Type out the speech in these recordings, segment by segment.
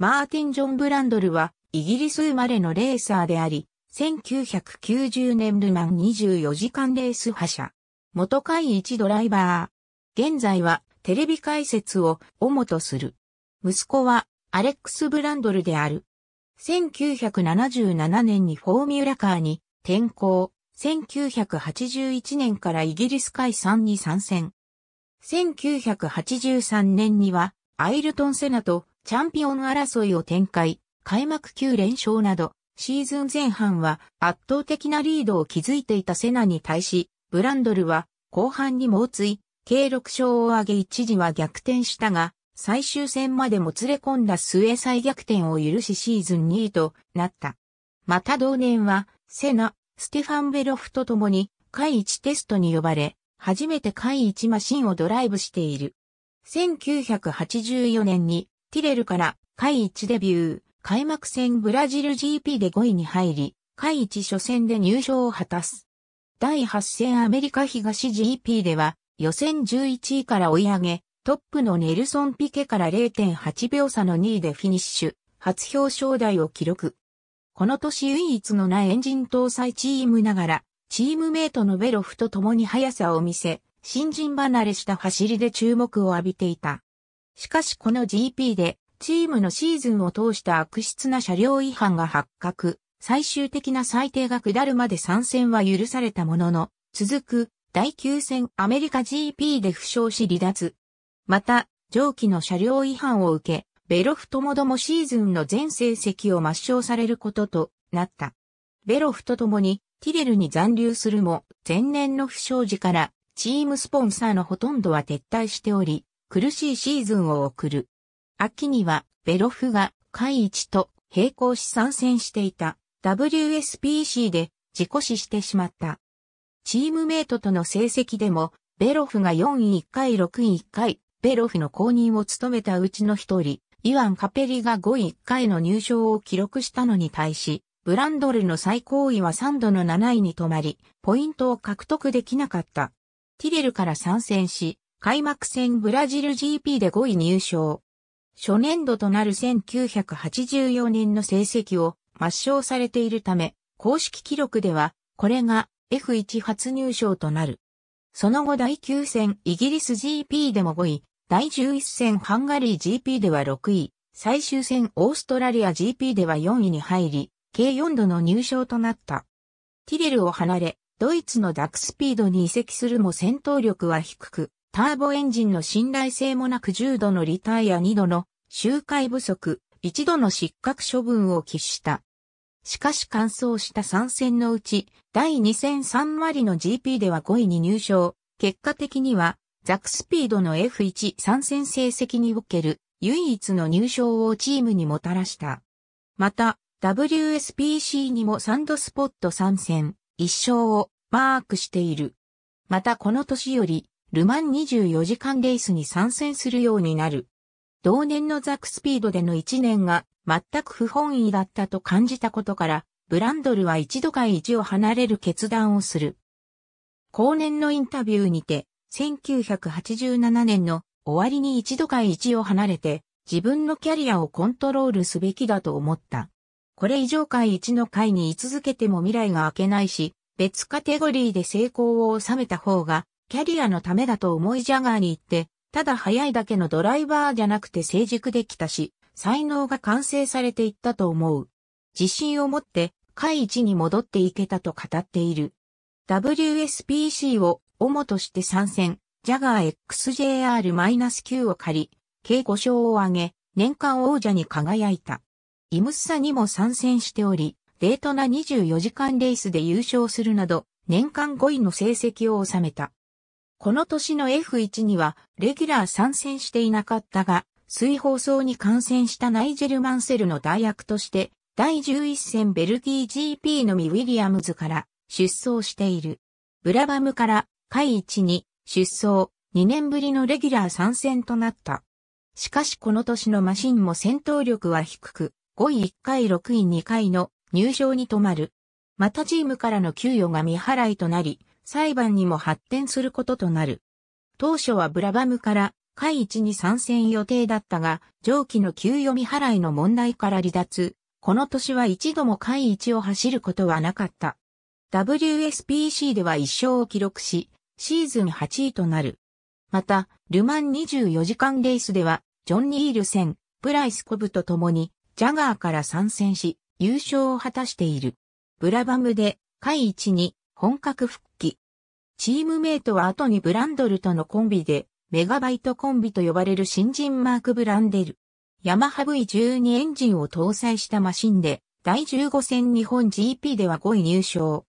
マーティン・ジョン・ブランドルは、イギリス生まれのレーサーであり、1990年ルマン24時間レース覇者。元会一ドライバー。現在は、テレビ解説を主とする。息子は、アレックス・ブランドルである。1977年にフォーミュラカーに転向。1981年からイギリス海産に参戦。1983年には、アイルトン・セナとチャンピオン争いを展開、開幕9連勝など、シーズン前半は圧倒的なリードを築いていたセナに対し、ブランドルは後半に猛追、計6勝を挙げ一時は逆転したが、最終戦までもつれ込んだ末再逆転を許しシーズン2位となった。また同年は、セナ、ステファン・ベロフと共に、回1テストに呼ばれ、初めて回1マシンをドライブしている。1984年にティレルから下一1デビュー、開幕戦ブラジル GP で5位に入り、下一1初戦で入賞を果たす。第8戦アメリカ東 GP では予選11位から追い上げ、トップのネルソン・ピケから0.8秒差の2位でフィニッシュ、初表彰台を記録。この年唯一のないエンジン搭載チームながら、チームメイトのベロフと共に速さを見せ、新人離れした走りで注目を浴びていた。しかしこの GP で、チームのシーズンを通した悪質な車両違反が発覚、最終的な裁定が下るまで参戦は許されたものの、続く第9戦アメリカ GP で負傷し離脱。また、上記の車両違反を受け、ベロフともどもシーズンの全成績を抹消されることとなった。ベロフと共にティレルに残留するも、前年の負傷時からチームスポンサーのほとんどは撤退しており、苦しいシーズンを送る。秋にはベロフが海一と並行し参戦していた WSPC で自己死してしまった。チームメイトとの成績でもベロフが4位1回6位1回、ベロフの公認を務めたうちの一人、イワン・カペリが5位1回の入賞を記録したのに対し、ブランドルの最高位は3度の7位に止まり、ポイントを獲得できなかった。ティレルから参戦し、開幕戦ブラジル GP で5位入賞。初年度となる1984年の成績を抹消されているため、公式記録では、これが F1 初入賞となる。その後第9戦イギリス GP でも5位、第11戦ハンガリー GP では6位、最終戦オーストラリア GP では4位に入り、計4度の入賞となった。ティレルを離れ、ドイツのダックスピードに移籍するも戦闘力は低く、ターボエンジンの信頼性もなく重度のリタイア2度の周回不足、1度の失格処分を喫した。しかし完走した3戦のうち、第2戦3割の GP では5位に入賞。結果的には、ザクスピードの F1 参戦成績における唯一の入賞をチームにもたらした。また、WSPC にもサンドスポット参戦、一勝をマークしている。またこの年より、ルマン24時間レースに参戦するようになる。同年のザックスピードでの1年が全く不本意だったと感じたことから、ブランドルは一度か一を離れる決断をする。後年のインタビューにて、1987年の終わりに一度か一を離れて、自分のキャリアをコントロールすべきだと思った。これ以上か、一の回に居続けても未来が明けないし、別カテゴリーで成功を収めた方がキャリアのためだと思いジャガーに行って、ただ速いだけのドライバーじゃなくて成熟できたし、才能が完成されていったと思う。自信を持って、海一に戻っていけたと語っている。WSPC を主として参戦、ジャガー XJR-9 を借り、計5勝を挙げ、年間王者に輝いた。イムッサにも参戦しており、デートな24時間レースで優勝するなど、年間5位の成績を収めた。この年の F1 にはレギュラー参戦していなかったが、水放送に感染したナイジェル・マンセルの代役として、第11戦ベルギー GP のみウィリアムズから出走している。ブラバムから回1に出走2年ぶりのレギュラー参戦となった。しかしこの年のマシンも戦闘力は低く、5位1回6位2回の入賞に止まる。またチームからの給与が未払いとなり、裁判にも発展することとなる。当初はブラバムから会一に参戦予定だったが、上記の給与未払いの問題から離脱。この年は一度も会一を走ることはなかった。WSPC では一勝を記録し、シーズン8位となる。また、ルマン24時間レースでは、ジョン・ニール戦、プライスコブと共に、ジャガーから参戦し、優勝を果たしている。ブラバムで、会一に本格復帰。チームメイトは後にブランドルとのコンビで、メガバイトコンビと呼ばれる新人マーク・ブランデル。ヤマハ V12 エンジンを搭載したマシンで、第15戦日本 GP では5位入賞。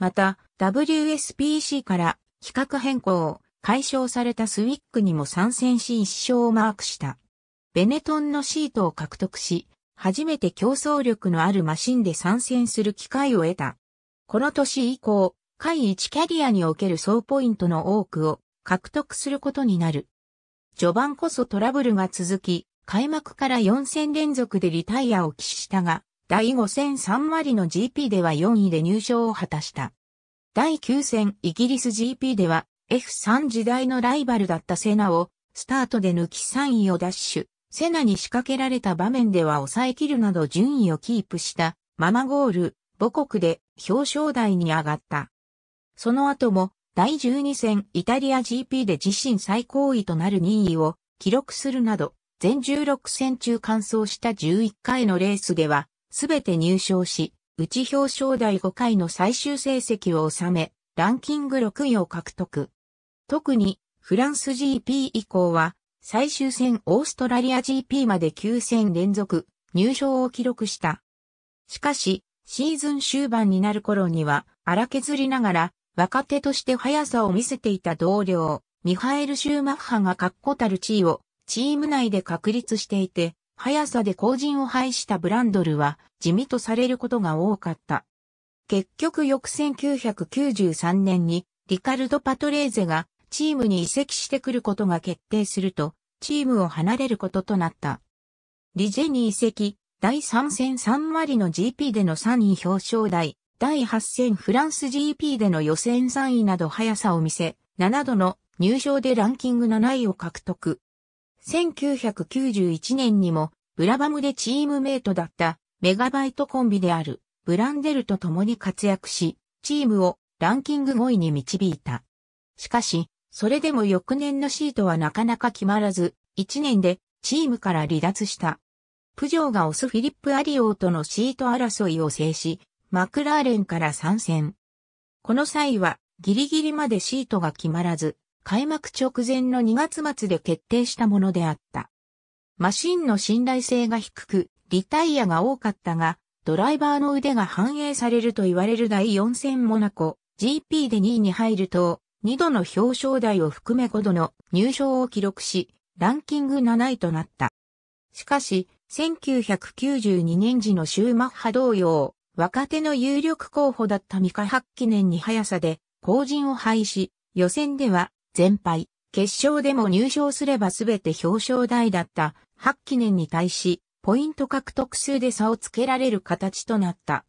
また、WSPC から規格変更、解消されたスウィックにも参戦し1勝をマークした。ベネトンのシートを獲得し、初めて競争力のあるマシンで参戦する機会を得た。この年以降、下位キャリアにおける総ポイントの多くを獲得することになる。序盤こそトラブルが続き、開幕から4戦連続でリタイアを死したが、第5戦3割の GP では4位で入賞を果たした。第9戦イギリス GP では F3 時代のライバルだったセナをスタートで抜き3位をダッシュ。セナに仕掛けられた場面では抑え切るなど順位をキープしたママゴール、母国で表彰台に上がった。その後も第12戦イタリア GP で自身最高位となる2位を記録するなど、全16戦中完走した11回のレースでは、すべて入賞し、内表彰台5回の最終成績を収め、ランキング6位を獲得。特に、フランス GP 以降は、最終戦オーストラリア GP まで9戦連続入賞を記録した。しかし、シーズン終盤になる頃には荒削りながら若手として速さを見せていた同僚、ミハエル・シューマッハが確固たる地位をチーム内で確立していて、速さで後陣を排したブランドルは地味とされることが多かった。結局翌1993年にリカルド・パトレーゼがチームに移籍してくることが決定すると、チームを離れることとなった。リジェに移籍、第3戦3割の GP での3位表彰台、第8戦フランス GP での予選3位など速さを見せ、7度の入賞でランキング7位を獲得。1991年にも、ブラバムでチームメイトだったメガバイトコンビであるブランデルと共に活躍し、チームをランキング5位に導いた。しかし、それでも翌年のシートはなかなか決まらず、1年でチームから離脱した。プジョーがオスフィリップ・アリオーとのシート争いを制し、マクラーレンから参戦。この際は、ギリギリまでシートが決まらず、開幕直前の2月末で決定したものであった。マシンの信頼性が低く、リタイアが多かったが、ドライバーの腕が反映されると言われる第4戦モナコ、GP で2位に入ると、2度の表彰台を含め5度の入賞を記録し、ランキング7位となった。しかし、1992年時のシューマッハ同様、若手の有力候補だった未可発記念に速さで、後陣を廃し、予選では全敗、決勝でも入賞すれば全て表彰台だった発記念に対し、ポイント獲得数で差をつけられる形となった。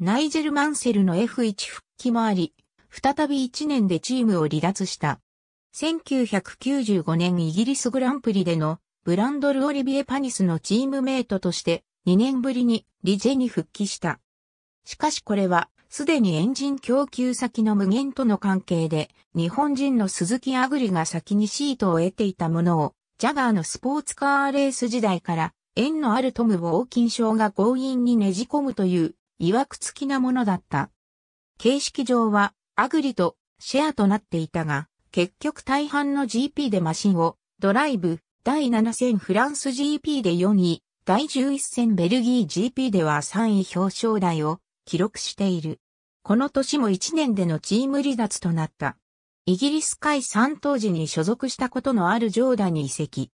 ナイジェル・マンセルの F1 復帰もあり、再び1年でチームを離脱した。1995年イギリスグランプリでのブランドル・オリビエ・パニスのチームメイトとして2年ぶりにリジェに復帰した。しかしこれはすでにエンジン供給先の無限との関係で日本人の鈴木アグリが先にシートを得ていたものをジャガーのスポーツカーレース時代から縁のあるトム・ウォーキン賞が強引にねじ込むという曰く付きなものだった。形式上はアグリとシェアとなっていたが結局大半の GP でマシンをドライブ、第7戦フランス GP で4位、第11戦ベルギー GP では3位表彰台を記録している。この年も1年でのチーム離脱となった。イギリス海3当時に所属したことのあるジョーダに移籍。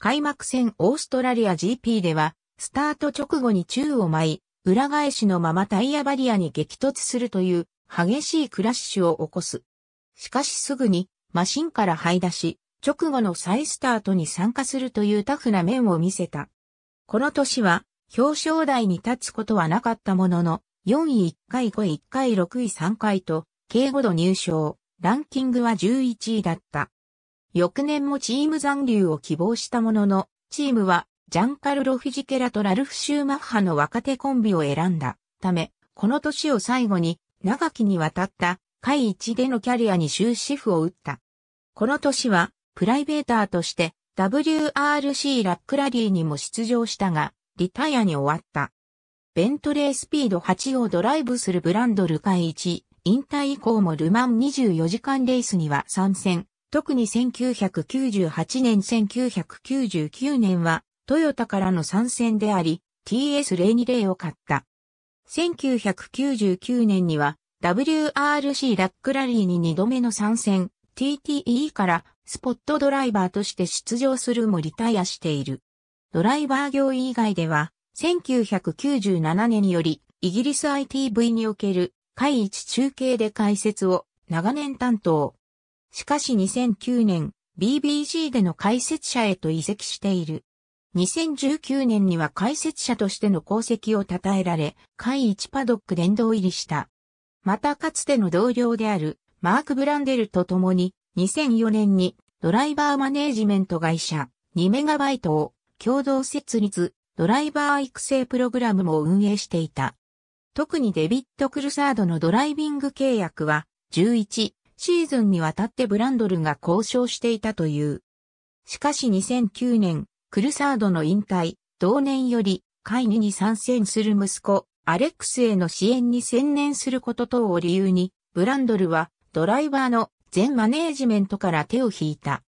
開幕戦オーストラリア GP では、スタート直後に宙を舞い、裏返しのままタイヤバリアに激突するという激しいクラッシュを起こす。しかしすぐにマシンから這い出し、直後の再スタートに参加するというタフな面を見せた。この年は表彰台に立つことはなかったものの、4位1回5位1回6位3回と、計5度入賞、ランキングは11位だった。翌年もチーム残留を希望したものの、チームはジャンカルロ・フィジケラとラルフ・シューマッハの若手コンビを選んだため、この年を最後に長きにわたった会一1でのキャリアに終止符を打った。この年はプライベーターとして WRC ラックラリーにも出場したが、リタイアに終わった。ベントレースピード8をドライブするブランドルカイ1、引退以降もルマン24時間レースには参戦。特に1998年1999年はトヨタからの参戦であり TS020 を買った。1999年には WRC ラックラリーに2度目の参戦 TTE からスポットドライバーとして出場するもリタイアしている。ドライバー業以外では、1997年により、イギリス ITV における、会一中継で解説を長年担当。しかし2009年、BBC での解説者へと移籍している。2019年には解説者としての功績を称えられ、会一パドック殿堂入りした。またかつての同僚であるマーク・ブランデルと共に2004年にドライバーマネージメント会社 2MB を共同設立ドライバー育成プログラムも運営していた。特にデビット・クルサードのドライビング契約は11シーズンにわたってブランドルが交渉していたという。しかし2009年、クルサードの引退、同年より会議に参戦する息子、アレックスへの支援に専念すること等を理由に、ブランドルはドライバーの全マネージメントから手を引いた。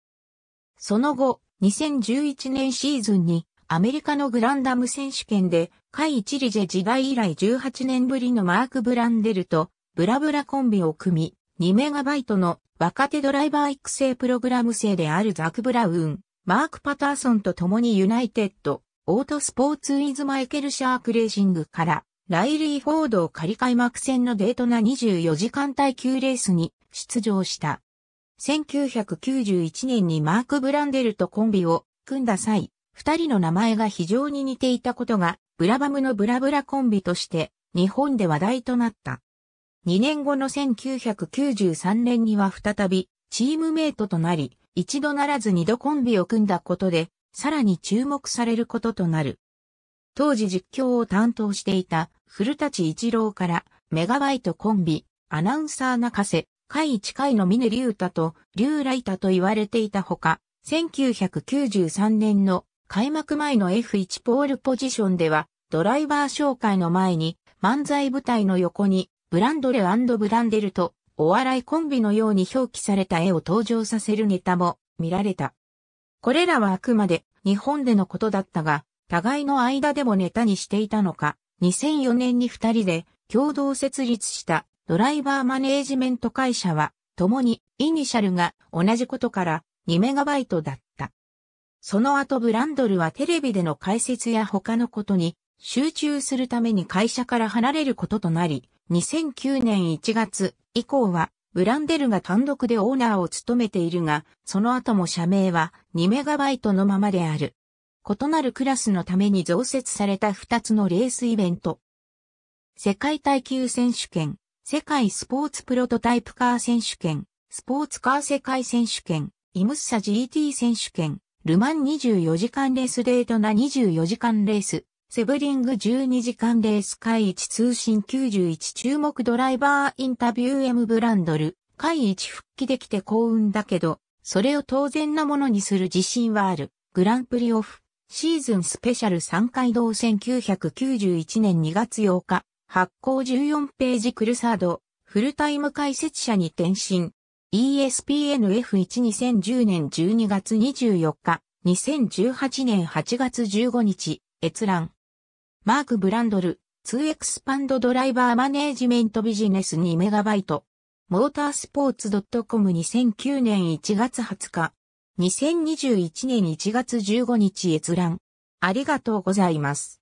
その後、2011年シーズンにアメリカのグランダム選手権で、カイ・チリジェ時代以来18年ぶりのマーク・ブランデルとブラブラコンビを組み、2イトの若手ドライバー育成プログラム生であるザク・ブラウン、マーク・パターソンと共にユナイテッド、オートスポーツ・ウィズ・マイケル・シャーク・レーシングから、ライリー・フォードを仮開幕戦のデートな24時間耐久レースに出場した。1991年にマーク・ブランデルとコンビを組んだ際、二人の名前が非常に似ていたことが、ブラバムのブラブラコンビとして日本で話題となった。2年後の1993年には再びチームメイトとなり、一度ならず二度コンビを組んだことで、さらに注目されることとなる。当時実況を担当していた古立一郎からメガバイトコンビ、アナウンサー泣かせ、海一海の峰竜太と竜来太と言われていたほか、1993年の開幕前の F1 ポールポジションでは、ドライバー紹介の前に漫才舞台の横にブランドレブランデルとお笑いコンビのように表記された絵を登場させるネタも見られた。これらはあくまで日本でのことだったが、互いの間でもネタにしていたのか、2004年に二人で共同設立したドライバーマネージメント会社は、共にイニシャルが同じことから 2MB だった。その後ブランドルはテレビでの解説や他のことに集中するために会社から離れることとなり、2009年1月以降はブランデルが単独でオーナーを務めているが、その後も社名は 2MB のままである。異なるクラスのために増設された2つのレースイベント。世界耐久選手権、世界スポーツプロトタイプカー選手権、スポーツカー世界選手権、イムッサ GT 選手権、ルマン24時間レースデートナ24時間レース、セブリング12時間レース会一通信91注目ドライバーインタビュー M ブランドル、会一復帰できて幸運だけど、それを当然なものにする自信はある。グランプリオフ、シーズンスペシャル3回同1991年2月8日、発行14ページクルサード、フルタイム解説者に転身。ESPNF12010 年12月24日、2018年8月15日、閲覧。マーク・ブランドル、2エクスパンドドライバーマネージメントビジネス2イト。モータースポーツ .com2009 年1月20日。2021年1月15日閲覧。ありがとうございます。